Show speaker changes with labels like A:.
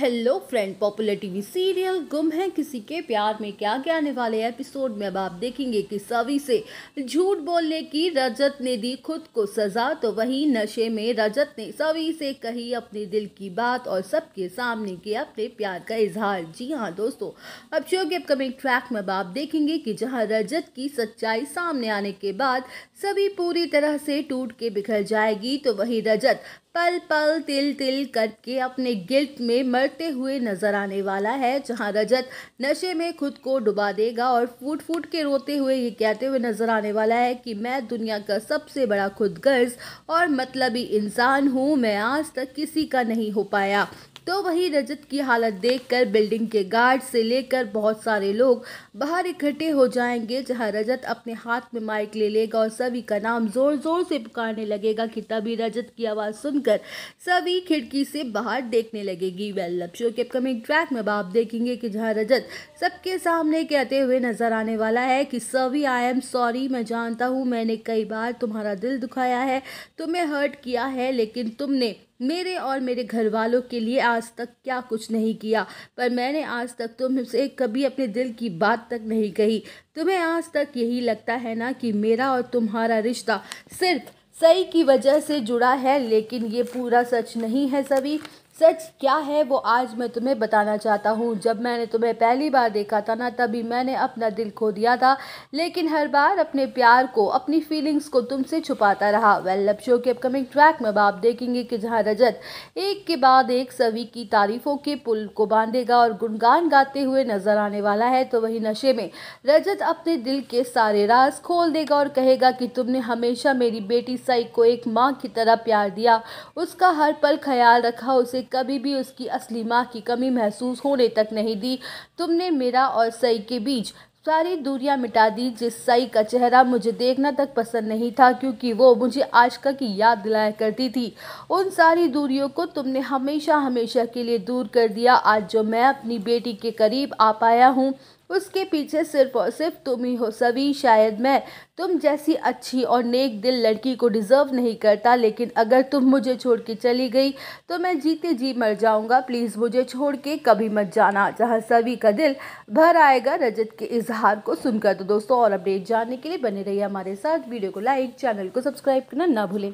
A: hello friend popular TV serial Ghum Hai किसी के प्यार में क्या क्या आने वाले एपिसोड में अब आप देखेंगे कि सवि से झूठ बोलने की रजत ने दी खुद को सजा तो वहीं नशे में रजत ने सवि से कही अपने दिल की बात और सबके सामने किया अपने प्यार का इजहार जी हाँ दोस्तों अब शो के अपकमिंग ट्रैक में अब आप देखेंगे कि जहाँ रजत की सच्चाई सामने आने के बाद सभी पूरी तरह से टूट के बिखर जाएगी तो वही रजत पल पल तिल तिल करके अपने गिल्ट में मरते हुए नजर आने वाला है जहां रजत नशे में खुद को डुबा देगा और फूट फूट के रोते हुए ये कहते हुए नजर आने वाला है कि मैं दुनिया का सबसे बड़ा खुदगर्ज और मतलबी इंसान हूं मैं आज तक किसी का नहीं हो पाया तो वही रजत की हालत देखकर बिल्डिंग के गार्ड से लेकर बहुत सारे लोग बाहर इकट्ठे हो जाएंगे जहां रजत अपने हाथ में माइक ले लेगा और सभी का नाम जोर जोर से पुकारने लगेगा कि तभी रजत की आवाज़ सुनकर सभी खिड़की से बाहर देखने लगेगी वेल लव शो के अपकमिंग ट्रैक में आप देखेंगे कि जहाँ रजत सबके सामने कहते हुए नजर आने वाला है कि सभी आई एम सॉरी मैं जानता हूँ मैंने कई बार तुम्हारा दिल दुखाया है तुम्हें हर्ट किया है लेकिन तुमने मेरे और मेरे घर वालों के लिए आज तक क्या कुछ नहीं किया पर मैंने आज तक तुमसे कभी अपने दिल की बात तक नहीं कही तुम्हें आज तक यही लगता है ना कि मेरा और तुम्हारा रिश्ता सिर्फ सही की वजह से जुड़ा है लेकिन ये पूरा सच नहीं है सभी सच क्या है वो आज मैं तुम्हें बताना चाहता हूँ जब मैंने तुम्हें पहली बार देखा था ना तभी मैंने अपना दिल खो दिया था लेकिन हर बार अपने प्यार को अपनी फीलिंग्स को तुमसे छुपाता रहा वेल लव शो के अपकमिंग ट्रैक में आप देखेंगे कि जहाँ रजत एक के बाद एक सभी की तारीफों के पुल को बांधेगा और गुणगान गाते हुए नजर आने वाला है तो वही नशे में रजत अपने दिल के सारे राज खोल देगा और कहेगा कि तुमने हमेशा मेरी बेटी साई को एक माँ की तरह प्यार दिया उसका हर पल ख्याल रखा उसे कभी भी उसकी असली माँ की कमी महसूस होने तक नहीं दी तुमने मेरा और सई के बीच सारी दूरियां मिटा दी जिस सई का चेहरा मुझे देखना तक पसंद नहीं था क्योंकि वो मुझे आशका की याद दिलाया करती थी उन सारी दूरियों को तुमने हमेशा हमेशा के लिए दूर कर दिया आज जो मैं अपनी बेटी के करीब आ पाया हूँ उसके पीछे सिर्फ और सिर्फ तुम ही हो सभी शायद मैं तुम जैसी अच्छी और नेक दिल लड़की को डिज़र्व नहीं करता लेकिन अगर तुम मुझे छोड़ के चली गई तो मैं जीते जी मर जाऊंगा प्लीज़ मुझे छोड़ के कभी मत जाना जहाँ सभी का दिल भर आएगा रजत के इजहार को सुनकर तो दोस्तों और अपडेट जानने के लिए बने रहिए हमारे साथ वीडियो को लाइक चैनल को सब्सक्राइब करना ना भूलें